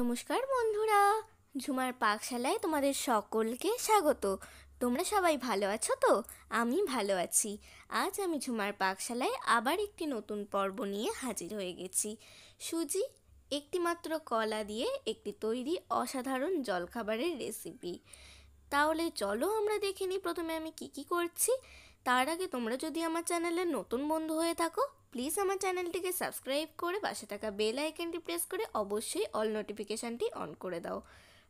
নমস্কার বন্ধুরা ঝুমার পাকশালায় তোমাদের সকলকে স্বাগত তোমরা সবাই ভালো আছো তো আমি ভালো আছি আজ আমি ঝুমার পাকশালায় আবার একটি নতুন পর্ব নিয়ে হাজির হয়ে গেছি সুজি একটিমাত্র কলা দিয়ে একটি তৈরি অসাধারণ জলখাবারের রেসিপি তাহলে চলো আমরা দেখে নিই প্রথমে আমি কি কি করছি তার আগে তোমরা যদি আমার চ্যানেলে নতুন বন্ধু হয়ে থাকো প্লিজ আমার চ্যানেলটিকে সাবস্ক্রাইব করে পাশে থাকা বেল আইকনটি প্রেস করে অবশ্যই অল নোটিফিকেশানটি অন করে দাও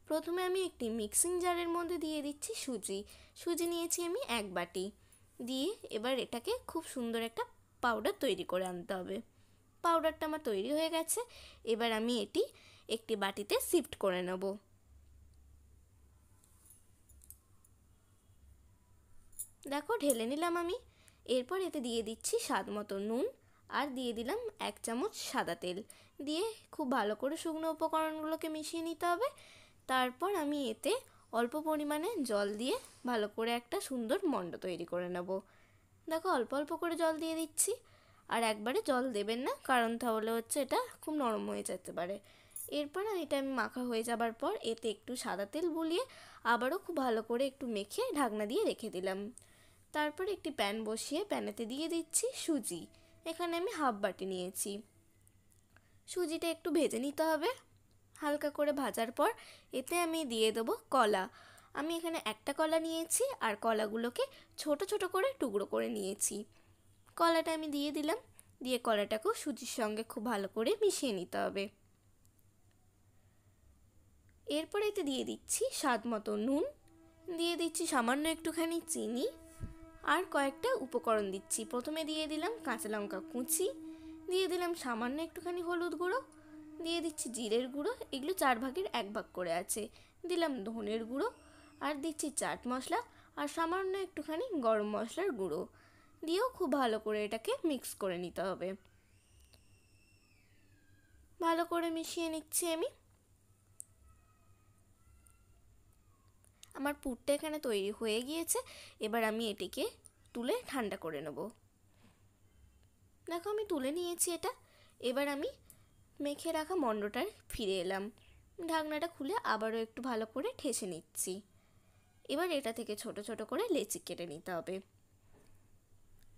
প্রথমে আমি একটি মিক্সিং জারের মধ্যে দিয়ে দিচ্ছি সুজি সুজি নিয়েছি আমি এক বাটি দিয়ে এবার এটাকে খুব সুন্দর একটা পাউডার তৈরি করে আনতে হবে পাউডারটা আমার তৈরি হয়ে গেছে এবার আমি এটি একটি বাটিতে শিফট করে নেব দেখো ঢেলে নিলাম আমি এরপর এতে দিয়ে দিচ্ছি স্বাদ মতো নুন আর দিয়ে দিলাম এক চামচ সাদা তেল দিয়ে খুব ভালো করে শুকনো উপকরণগুলোকে মিশিয়ে নিতে হবে তারপর আমি এতে অল্প পরিমাণে জল দিয়ে ভালো করে একটা সুন্দর মণ্ড তৈরি করে নেব দেখো অল্প অল্প করে জল দিয়ে দিচ্ছি আর একবারে জল দেবেন না কারণ তাহলে হচ্ছে এটা খুব নরম হয়ে যেতে পারে এরপর এটা আমি মাখা হয়ে যাবার পর এতে একটু সাদা তেল বুলিয়ে আবারও খুব ভালো করে একটু মেখে ঢাকনা দিয়ে রেখে দিলাম তারপর একটি প্যান বসিয়ে প্যানেতে দিয়ে দিচ্ছি সুজি এখানে আমি হাফ বাটি নিয়েছি সুজিটা একটু ভেজে নিতে হবে হালকা করে ভাজার পর এতে আমি দিয়ে দেব কলা আমি এখানে একটা কলা নিয়েছি আর কলাগুলোকে ছোট ছোট করে টুকরো করে নিয়েছি কলাটা আমি দিয়ে দিলাম দিয়ে কলাটাকেও সুজির সঙ্গে খুব ভালো করে মিশিয়ে নিতে হবে এরপর এতে দিয়ে দিচ্ছি স্বাদ মতো নুন দিয়ে দিচ্ছি সামান্য একটুখানি চিনি আর কয়েকটা উপকরণ দিচ্ছি প্রথমে দিয়ে দিলাম কাঁচা লঙ্কা কুচি দিয়ে দিলাম সামান্য একটুখানি হলুদ গুঁড়ো দিয়ে দিচ্ছি জিরের গুঁড়ো এগুলো চার ভাগের এক ভাগ করে আছে দিলাম ধনের গুঁড়ো আর দিচ্ছি চাট মশলা আর সামান্য একটুখানি গরম মশলার গুঁড়ো দিয়েও খুব ভালো করে এটাকে মিক্স করে নিতে হবে ভালো করে মিশিয়ে নিচ্ছি আমি আমার পুরটা এখানে তৈরি হয়ে গিয়েছে এবার আমি এটিকে তুলে ঠান্ডা করে নেব দেখো আমি তুলে নিয়েছি এটা এবার আমি মেখে রাখা মণ্ডটার ফিরে এলাম ঢাকনাটা খুলে আবারও একটু ভালো করে ঠেসে নিচ্ছি এবার এটা থেকে ছোট ছোট করে লেচি কেটে নিতে হবে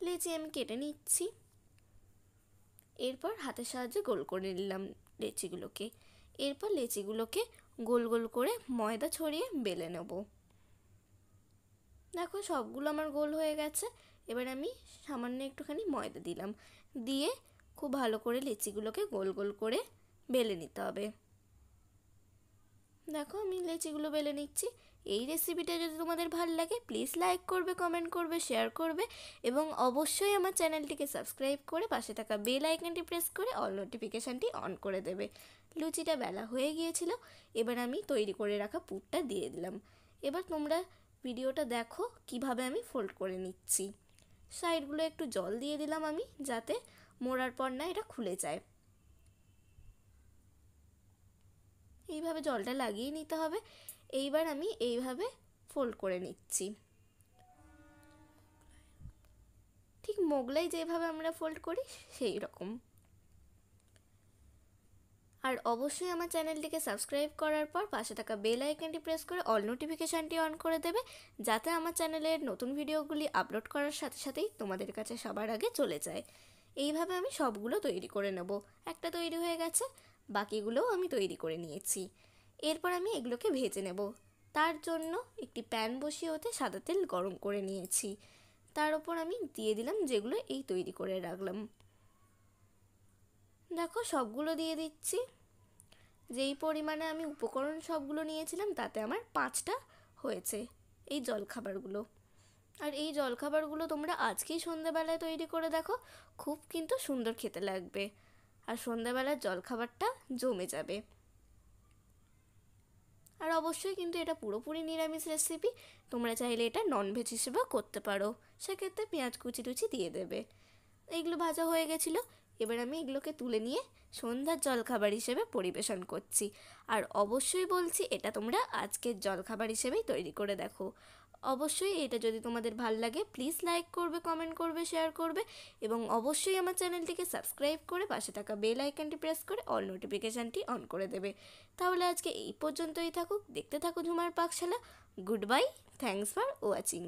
লেচি আমি কেটে নিচ্ছি এরপর হাতের সাহায্যে গোল করে নিলাম লেচিগুলোকে এরপর লেচিগুলোকে গোল গোল করে ময়দা ছড়িয়ে বেলে নেব দেখো সবগুলো আমার গোল হয়ে গেছে এবার আমি সামান্য একটুখানি ময়দা দিলাম দিয়ে খুব ভালো করে লেচিগুলোকে গোল গোল করে বেলে নিতে হবে দেখো আমি লেচিগুলো বেলে নিচ্ছি এই রেসিপিটা যদি তোমাদের ভালো লাগে প্লিজ লাইক করবে কমেন্ট করবে শেয়ার করবে এবং অবশ্যই আমার চ্যানেলটিকে সাবস্ক্রাইব করে পাশে থাকা বেল আইকনটি প্রেস করে অল নোটিফিকেশানটি অন করে দেবে লুচিটা বেলা হয়ে গিয়েছিল এবার আমি তৈরি করে রাখা পুরটা দিয়ে দিলাম এবার তোমরা ভিডিওটা দেখো কিভাবে আমি ফোল্ড করে নিচ্ছি সাইডগুলো একটু জল দিয়ে দিলাম আমি যাতে মোড়ার পর না এটা খুলে যায় এইভাবে জলটা লাগিয়ে নিতে হবে এইবার আমি এইভাবে ফোল্ড করে নিচ্ছি ঠিক মোগলাই যেভাবে আমরা ফোল্ড করি সেই রকম আর অবশ্যই আমার চ্যানেলটিকে সাবস্ক্রাইব করার পর পাশে থাকা বেল আইকনটি প্রেস করে অল নোটিফিকেশানটি অন করে দেবে যাতে আমার চ্যানেলের নতুন ভিডিওগুলি আপলোড করার সাথে সাথেই তোমাদের কাছে সবার আগে চলে যায় এইভাবে আমি সবগুলো তৈরি করে নেব একটা তৈরি হয়ে গেছে বাকিগুলোও আমি তৈরি করে নিয়েছি এরপর আমি এগুলোকে ভেজে নেব তার জন্য একটি প্যান বসিয়ে ওতে সাদা তেল গরম করে নিয়েছি তার ওপর আমি দিয়ে দিলাম যেগুলো এই তৈরি করে রাখলাম দেখো সবগুলো দিয়ে দিচ্ছি যেই পরিমাণে আমি উপকরণ সবগুলো নিয়েছিলাম তাতে আমার পাঁচটা হয়েছে এই জলখাবারগুলো আর এই জলখাবারগুলো তোমরা আজকেই সন্ধ্যাবেলায় তৈরি করে দেখো খুব কিন্তু সুন্দর খেতে লাগবে আর সন্ধ্যাবেলার জলখাবারটা জমে যাবে আর অবশ্যই কিন্তু এটা পুরোপুরি নিরামিষ রেসিপি তোমরা চাইলে এটা ননভেজ হিসেবেও করতে পারো সেক্ষেত্রে পেঁয়াজ কুচি টুচি দিয়ে দেবে এইগুলো ভাজা হয়ে গেছিলো এবার আমি এগুলোকে তুলে নিয়ে সন্ধ্যার জলখাবার হিসেবে পরিবেশন করছি আর অবশ্যই বলছি এটা তোমরা আজকের জলখাবার হিসেবেই তৈরি করে দেখো অবশ্যই এটা যদি তোমাদের ভাল লাগে প্লিজ লাইক করবে কমেন্ট করবে শেয়ার করবে এবং অবশ্যই আমার চ্যানেলটিকে সাবস্ক্রাইব করে পাশে থাকা বেল আইকনটি প্রেস করে অল নোটিফিকেশানটি অন করে দেবে তাহলে আজকে এই পর্যন্তই থাকুক দেখতে থাকো ঝুমার পাকশালা good bye thanks for watching